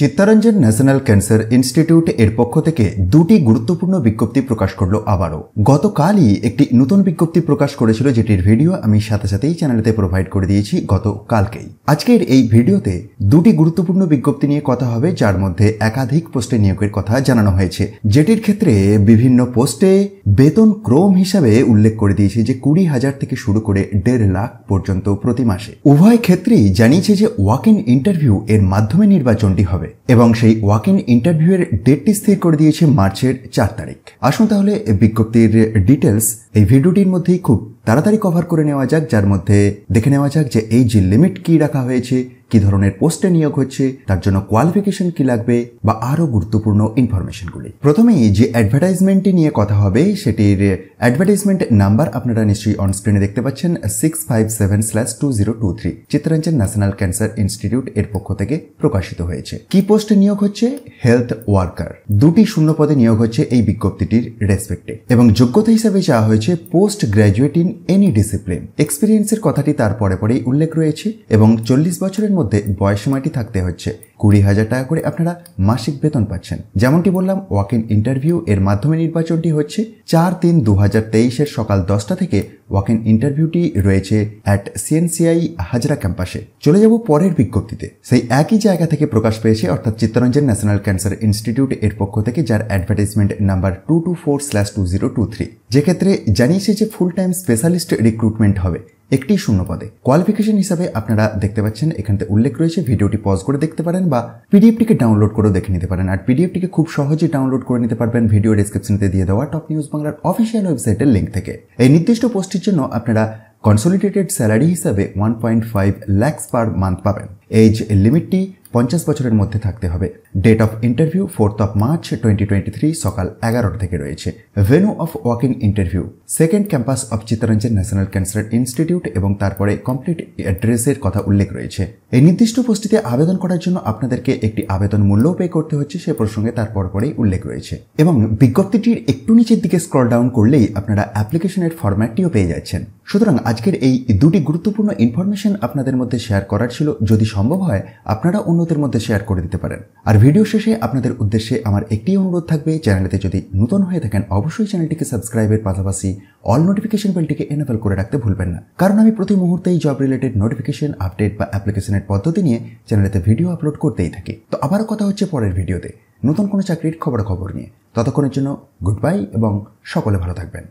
Chittaranjan National Cancer Institute এর পক্ষ থেকে দুটি গুরুত্বপূর্ণ বিজ্ঞপ্তি প্রকাশ করলো আবারও গতকালই একটি নতুন বিজ্ঞপ্তি প্রকাশ করেছিল যেটির ভিডিও আমি সাথে সাথেই চ্যানেলেতে প্রোভাইড করে দিয়েছি গত কালকেই আজকের এই ভিডিওতে দুটি গুরুত্বপূর্ণ বিজ্ঞপ্তি নিয়ে কথা হবে যার মধ্যে একাধিক পোস্টে নিয়োগের কথা জানানো হয়েছে যেটির ক্ষেত্রে বিভিন্ন পোস্টে বেতন ক্রম হিসাবে উল্লেখ করে দিয়েছে যে কুড়ি হাজার থেকে শুরু করে দেড় লাখ পর্যন্ত প্রতি মাসে উভয় ক্ষেত্রেই জানিয়েছে যে ওয়াক ইন ইন্টারভিউ এর মাধ্যমে নির্বাচনটি হবে এবং সেই ওয়াক ইন ইন্টারভিউয়ের ডেটটি স্থির করে দিয়েছে মার্চের চার তারিখ আসুন তাহলে বিজ্ঞপ্তির ডিটেলস এই ভিডিওটির মধ্যেই খুব তাড়াতাড়ি কভার করে নেওয়া যাক যার মধ্যে দেখে নেওয়া যাক যে এই যে লিমিট কি রাখা হয়েছে কি ধরনের পোস্টে নিয়োগ হচ্ছে তার জন্য কোয়ালিফিকেশন কি লাগবে বা আরও গুরুত্বপূর্ণ ইনফরমেশনগুলি প্রথমেই যে অ্যাডভার্টাইজমেন্টটি নিয়ে কথা হবে সেটির অ্যাডভার্টাইজমেন্ট নাম্বার আপনারা নিশ্চয়ই অনস্ক্রিনে দেখতে পাচ্ছেন six five seven slash two zero two three Chittaranjan National Cancer Institute এর পক্ষ থেকে প্রকাশিত হয়েছে কি পোস্টে নিয়োগ হচ্ছে হেলথ ওয়ার্কার দুটি শূন্য পদে নিয়োগ হচ্ছে এই বিজ্ঞপ্তিটির রেসপেক্টে এবং যোগ্যতা হিসাবে যাওয়া হয়েছে রয়েছে post graduate in any discipline এক্সপিরিয়েন্সের কথাটি তার পরে পরেই উল্লেখ রয়েছে এবং চল্লিশ বছরের মধ্যে বয়সীমাটি থাকতে হচ্ছে কুড়ি হাজার টাকা করে আপনারা মাসিক বেতন পাচ্ছেন যেমনটি বললাম ওয়াক ইন ইন্টারভিউ এর মাধ্যমে নির্বাচনটি হচ্ছে চার তিন দু হাজার তেইশের সকাল দশটা থেকে ওয়াক ইন ইন্টারভিউটি রয়েছে অ্যাট সিএনসিআই হাজরা ক্যাম্পাসে চলে যাব পরের বিজ্ঞপ্তিতে সেই একই জায়গা থেকে প্রকাশ পেয়েছে অর্থাৎ চিত্তরঞ্জন ন্যাশনাল ক্যান্সার ইনস্টিটিউট এর পক্ষ থেকে যার advertisement number two two four slash two zero two three যেক্ষেত্রে জানিয়েছে যে ফুল টাইম স্পেশালিস্ট রিক্রুটমেন্ট হবে একটি শূন্যপদে কোয়ালিফিকেশন হিসাবে আপনারা দেখতে পাচ্ছেন এখানতে উল্লেখ রয়েছে ভিডিওটি পজ করে দেখতে পারেন বা পিডিএফটিকে ডাউনলোড করে দেখে নিতে পারেন আর পিডিএফটিকে খুব সহজে ডাউনলোড করে নিতে পারবেন ভিডিও ডিসক্রিপশনতে দিয়ে দেওয়া টপ নিউজ বাংলার অফিসিয়াল ওয়েবসাইটের লিঙ্ক থেকে এই নির্দিষ্ট পোস্টের জন্য আপনারা কনসোলিডেটেড স্যালারি হিসাবে one point five lakhs per month পাবেন এজ লিমিটটি পঞ্চাশ বছরের মধ্যে থাকতে হবে date of interview fourth of March twenty twenty three সকাল এগারোটা থেকে রয়েছে venue of walking interview second campus of Chittaranjan National Cancer Institute এবং তারপরে কমপ্লিট অ্যাড্রেসের কথা উল্লেখ রয়েছে এই নির্দিষ্ট পোস্টটিতে আবেদন করার জন্য আপনাদেরকে একটি আবেদন মূল্য পে করতে হচ্ছে সে প্রসঙ্গে তার পরপরেই উল্লেখ রয়েছে এবং বিজ্ঞপ্তিটির একটু নিচের দিকে স্ক্রল ডাউন করলেই আপনারা অ্যাপ্লিকেশনের ফরম্যাটটিও পেয়ে যাচ্ছেন সুতরাং আজকের এই দুটি গুরুত্বপূর্ণ ইনফরমেশন আপনাদের মধ্যে শেয়ার করার ছিল যদি সম্ভব হয় আপনারা অন্যদের মধ্যে শেয়ার করে দিতে পারেন আর ভিডিও শেষে আপনাদের উদ্দেশ্যে আমার একটি অনুরোধ থাকবে চ্যানেলটিতে যদি নতুন হয়ে থাকেন অবশ্যই চ্যানেলটিকে সাবস্ক্রাইবের পাশাপাশি অল নোটিফিকেশন বেলটিকে এনেবল করে রাখতে ভুলবেন না কারণ আমি প্রতি মুহূর্তেই জব রিলেটেড নোটিফিকেশন আপডেট বা অ্যাপ্লিকেশনের পদ্ধতি নিয়ে চ্যানেলেতে ভিডিও আপলোড করতেই থাকি তো আবার কথা হচ্ছে পরের ভিডিওতে নতুন কোনো চাকরির খবরাখবর নিয়ে ততক্ষণের জন্য গুড বাই এবং সকলে ভালো থাকবেন